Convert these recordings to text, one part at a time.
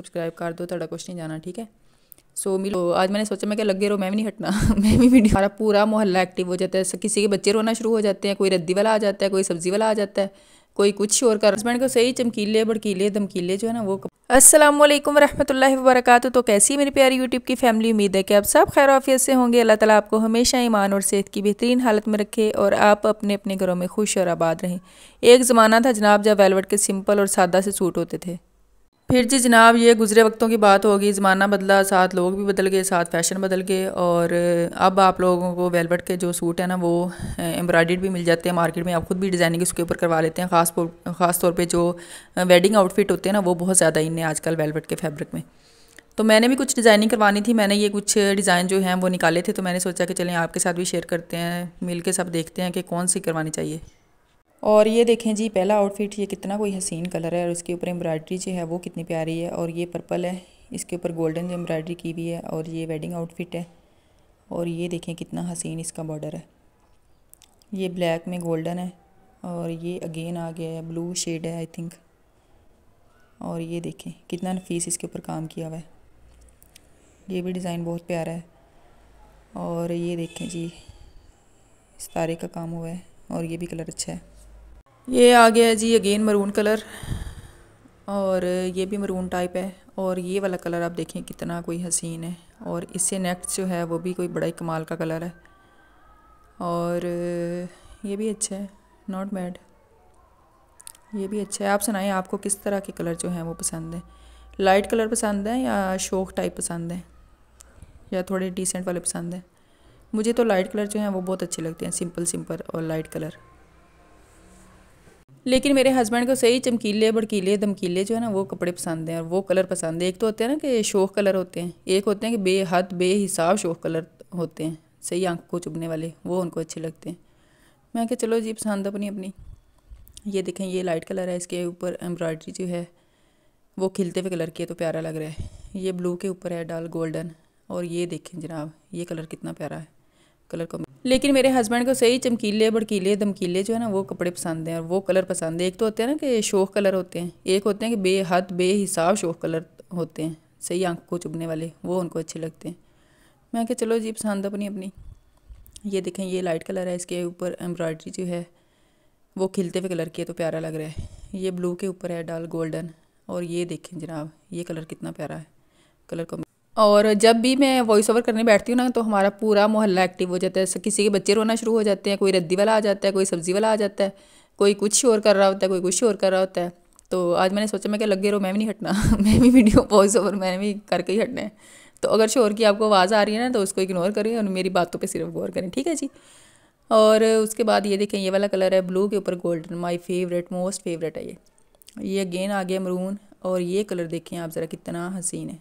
subscribe कर दो ਤੁਹਾਡਾ कुछ नहीं जाना ठीक है सो मिलो आज मैंने सोचा मैं क्या लगे रहो मैं भी नहीं हटना मैं भी वीडियो हमारा पूरा मोहल्ला एक्टिव हो जाता है किसी के बच्चे रोना शुरू हो जाते हैं कोई रद्दी वाला आ जाता है कोई सब्जी वाला आ जाता है कोई कुछ और कर हस्बैंड को सही चमकीले भड़कीले धमकीले जो है ना वो असलम वरहमल वबरक तो कैसी मेरी प्यारी यूट्यूब की फैमिली उम्मीद है कि आप सब खैर ऑफियत से होंगे अल्लाह ताला आपको हमेशा ईमान और सेहत की बेहतरीन हालत में रखे और आप अपने अपने घरों में खुश और आबाद रहें एक ज़माना था जनाब जब वेलवेट के सिंपल और सादा से सूट होते थे फिर जी जनाब ये गुज़रे वक्तों की बात होगी ज़माना बदला साथ लोग भी बदल गए साथ फैशन बदल गए और अब आप लोगों को वेलवेट के जो सूट है ना वो एम्ब्रॉयड भी मिल जाते हैं मार्केट में आप खुद भी डिज़ाइनिंग उसके ऊपर करवा लेते हैं खास खास तौर पे जो वेडिंग आउटफिट होते हैं ना वो बहुत ज़्यादा इन आजकल वेलवेट के फैब्रिक में तो मैंने भी कुछ डिज़ाइनिंग करवानी थी मैंने ये कुछ डिज़ाइन जो हैं वो निकाले थे तो मैंने सोचा कि चलें आपके साथ भी शेयर करते हैं मिल के सब देखते हैं कि कौन सी करवानी चाहिए और ये देखें जी पहला आउटफिट ये कितना कोई हसीन कलर है और इसके ऊपर एम्ब्रॉयडरी जो है वो कितनी प्यारी है और ये पर्पल है इसके ऊपर गोल्डन एम्ब्रॉयडरी की भी है और ये वेडिंग आउटफिट है और ये देखें कितना हसीन इसका बॉर्डर है ये ब्लैक में गोल्डन है और ये अगेन आ गया है ब्लू शेड है आई थिंक और ये देखें कितना नफीस इसके ऊपर काम किया हुआ है ये भी डिज़ाइन बहुत प्यारा है और ये देखें जी सितारे का काम हुआ है और ये भी कलर अच्छा है ये आ गया है जी अगेन मरून कलर और ये भी मरून टाइप है और ये वाला कलर आप देखें कितना कोई हसीन है और इससे नेक्स्ट जो है वो भी कोई बड़ा ही कमाल का कलर है और ये भी अच्छा है नॉट बैड ये भी अच्छा है आप सुनाएं आपको किस तरह के कलर जो हैं वो पसंद हैं लाइट कलर पसंद हैं या शोक टाइप पसंद हैं या थोड़े डिसेंट वाले पसंद हैं मुझे तो लाइट कलर जो हैं वो बहुत अच्छे लगते हैं सिंपल सिंपल और लाइट कलर लेकिन मेरे हस्बैंड को सही चमकीले भड़कीले धमकीले जो है ना वो कपड़े पसंद हैं और वो कलर पसंद है एक तो होते हैं ना कि शोख कलर होते हैं एक होते हैं कि बेहद बेहिसाब शोख कलर होते हैं सही आँख को चुभने वाले वो उनको अच्छे लगते हैं मैं क्या चलो जी पसंद अपनी अपनी ये देखें ये लाइट कलर है इसके ऊपर एम्ब्रॉयडरी जो है वो खिलते हुए कलर है तो प्यारा लग रहा है ये ब्लू के ऊपर है डाल गोल्डन और ये देखें जनाब ये कलर कितना प्यारा है कलर को लेकिन मेरे हस्बैंड को सही चमकीले भड़कीले धमकीले जो है ना वो कपड़े पसंद हैं और वो कलर पसंद है एक तो होते हैं ना कि शोक कलर होते हैं एक होते हैं कि बेहद बेहिसाब शोक कलर होते हैं सही आंख को चुभने वाले वो उनको अच्छे लगते हैं मैं क्या चलो जी पसंद अपनी अपनी ये देखें ये लाइट कलर है इसके ऊपर एम्ब्रॉयडरी जो है वो खिलते हुए कलर की है तो प्यारा लग रहा है ये ब्लू के ऊपर है डाल गोल्डन और ये देखें जनाब ये कलर कितना प्यारा है कलर को और जब भी मैं वॉइस ओवर करने बैठती हूँ ना तो हमारा पूरा मोहल्ला एक्टिव हो जाता है किसी के बच्चे रोना शुरू हो जाते हैं कोई रद्दी वाला आ जाता है कोई सब्ज़ी वाला आ जाता है कोई कुछ शोर कर रहा होता है कोई कुछ शोर कर रहा होता है तो आज मैंने सोचा मैं क्या लगे रहो मैं भी नहीं हटना मैं भी वीडियो वॉइस ओवर मैंने भी करके ही हटना है तो अगर शोर की आपको आवाज़ आ रही है ना तो उसको इग्नोर करें और मेरी बातों पर सिर्फ गौर करें ठीक है जी और उसके बाद ये देखें ये वाला कलर है ब्लू के ऊपर golden my favourite most favourite है ये ये अगेन आ गया मरून और ये कलर देखें आप ज़रा कितना हसीन है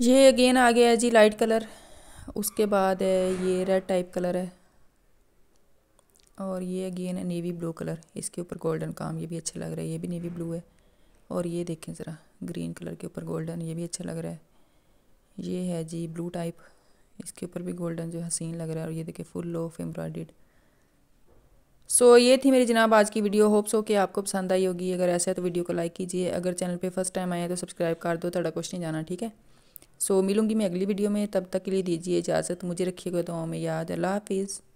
ये अगेन आ गया है जी लाइट कलर उसके बाद है ये रेड टाइप कलर है और ये अगेन है नेवी ब्लू कलर इसके ऊपर गोल्डन काम ये भी अच्छा लग रहा है ये भी नेवी ब्लू है और ये देखें ज़रा ग्रीन कलर के ऊपर गोल्डन ये भी अच्छा लग रहा है ये है जी ब्लू टाइप इसके ऊपर भी गोल्डन जो हसीन लग रहा है और ये देखें फुल लोफ एम्ब्रॉयड सो ये थी मेरी जनाब आज की वीडियो होप्स हो कि आपको पसंद आई होगी अगर ऐसा है तो वीडियो को लाइक कीजिए अगर चैनल पे फर्स्ट टाइम आए तो सब्सक्राइब कर दो तड़ा कुछ नहीं जाना ठीक है सो मिलूंगी मैं अगली वीडियो में तब तक के लिए दीजिए इजाज़त मुझे रखिएगा तो मैं याद अल्लाह हाफिज़